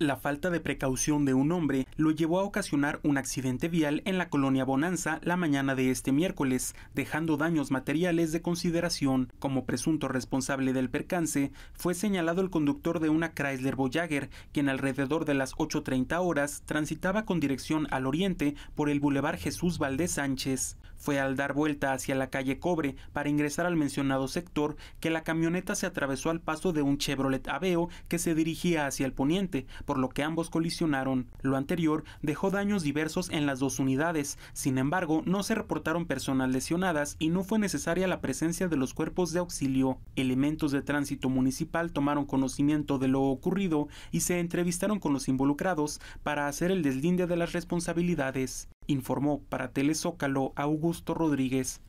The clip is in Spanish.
La falta de precaución de un hombre lo llevó a ocasionar un accidente vial en la colonia Bonanza la mañana de este miércoles, dejando daños materiales de consideración. Como presunto responsable del percance, fue señalado el conductor de una Chrysler Voyager, quien alrededor de las 8.30 horas transitaba con dirección al oriente por el Boulevard Jesús Valdés Sánchez. Fue al dar vuelta hacia la calle Cobre para ingresar al mencionado sector que la camioneta se atravesó al paso de un Chevrolet Aveo que se dirigía hacia el poniente, por lo que ambos colisionaron. Lo anterior dejó daños diversos en las dos unidades, sin embargo no se reportaron personas lesionadas y no fue necesaria la presencia de los cuerpos de auxilio. Elementos de tránsito municipal tomaron conocimiento de lo ocurrido y se entrevistaron con los involucrados para hacer el deslinde de las responsabilidades informó para Telezócalo Augusto Rodríguez.